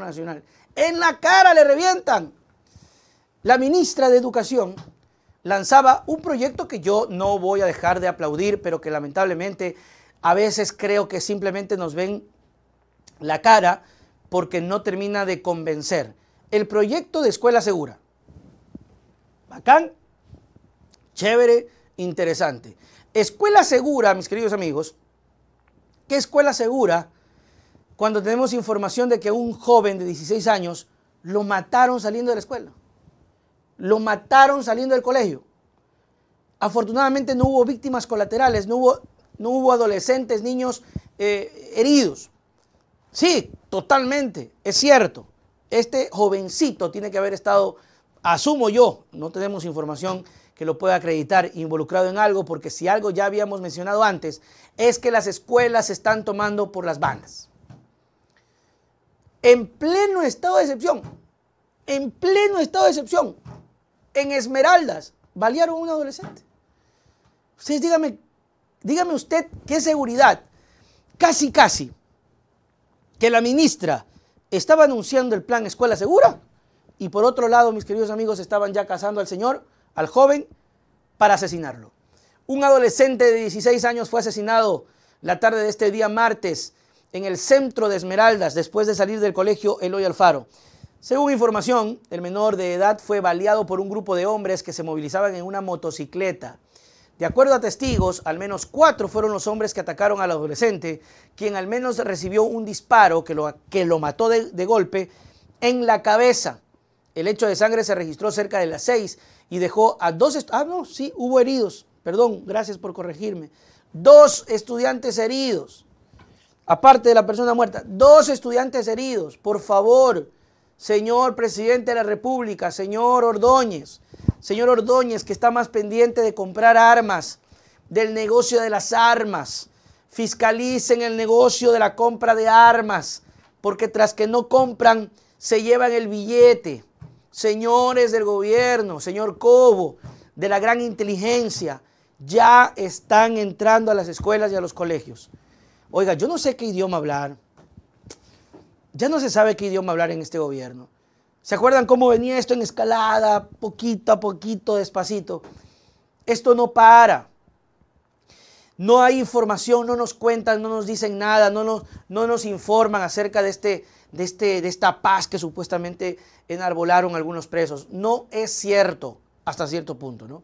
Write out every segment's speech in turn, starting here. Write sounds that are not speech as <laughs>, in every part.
Nacional. En la cara le revientan. La ministra de Educación lanzaba un proyecto que yo no voy a dejar de aplaudir, pero que lamentablemente a veces creo que simplemente nos ven la cara porque no termina de convencer. El proyecto de escuela segura. Bacán, chévere, interesante. Escuela segura, mis queridos amigos, ¿qué escuela segura? cuando tenemos información de que un joven de 16 años lo mataron saliendo de la escuela. Lo mataron saliendo del colegio. Afortunadamente no hubo víctimas colaterales, no hubo, no hubo adolescentes, niños eh, heridos. Sí, totalmente, es cierto. Este jovencito tiene que haber estado, asumo yo, no tenemos información que lo pueda acreditar involucrado en algo, porque si algo ya habíamos mencionado antes, es que las escuelas se están tomando por las bandas en pleno estado de excepción, en pleno estado de excepción, en Esmeraldas, balearon a un adolescente. Ustedes dígame, dígame usted qué seguridad, casi casi, que la ministra estaba anunciando el plan Escuela Segura y por otro lado, mis queridos amigos, estaban ya cazando al señor, al joven, para asesinarlo. Un adolescente de 16 años fue asesinado la tarde de este día martes en el centro de Esmeraldas después de salir del colegio Eloy Alfaro. Según información, el menor de edad fue baleado por un grupo de hombres que se movilizaban en una motocicleta. De acuerdo a testigos, al menos cuatro fueron los hombres que atacaron al adolescente, quien al menos recibió un disparo que lo, que lo mató de, golpe en la cabeza. El hecho de sangre se registró cerca de las seis y dejó a dos... Ah, no, sí, hubo heridos. Perdón, gracias por corregirme. Dos estudiantes heridos aparte de la persona muerta, dos estudiantes heridos. Por favor, señor presidente de la República, señor Ordóñez, señor Ordóñez, que está más pendiente de comprar armas, del negocio de las armas. Fiscalicen el negocio de la compra de armas, porque tras que no compran, se llevan el billete. Señores del gobierno, señor Cobo, de la gran inteligencia, ya están entrando a las escuelas y a los colegios. Oiga, yo no sé qué idioma hablar. Ya no se sabe qué idioma hablar en este gobierno. ¿Se acuerdan cómo venía esto en escalada, poquito a poquito, despacito? Esto no para. No hay información, no nos cuentan, no nos dicen nada, no nos, informan acerca de, este, de, este, de esta paz que supuestamente enarbolaron algunos presos. No es cierto hasta cierto punto, ¿no?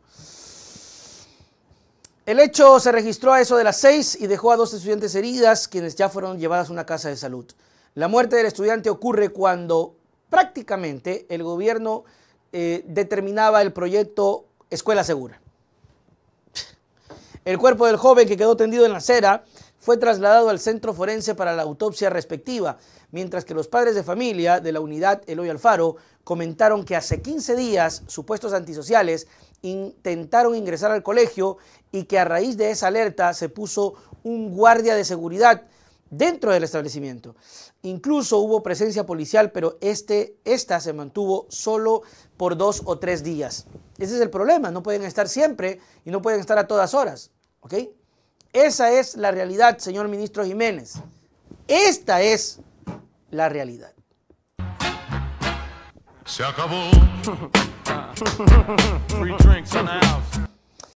El hecho se registró a eso de las seis y dejó a dos estudiantes heridas, quienes ya fueron llevadas a una casa de salud. La muerte del estudiante ocurre cuando prácticamente el gobierno eh, determinaba el proyecto Escuela Segura. El cuerpo del joven que quedó tendido en la acera fue trasladado al centro forense para la autopsia respectiva, mientras que los padres de familia de la unidad Eloy Alfaro comentaron que hace 15 días supuestos antisociales intentaron ingresar al colegio y que a raíz de esa alerta se puso un guardia de seguridad dentro del establecimiento. Incluso hubo presencia policial, pero este, esta se mantuvo solo por dos o tres días. Ese es el problema, no pueden estar siempre y no pueden estar a todas horas. ¿ok? Esa es la realidad, señor ministro Jiménez. Esta es la realidad. Se acabó. <laughs> Uh, free drinks in the house.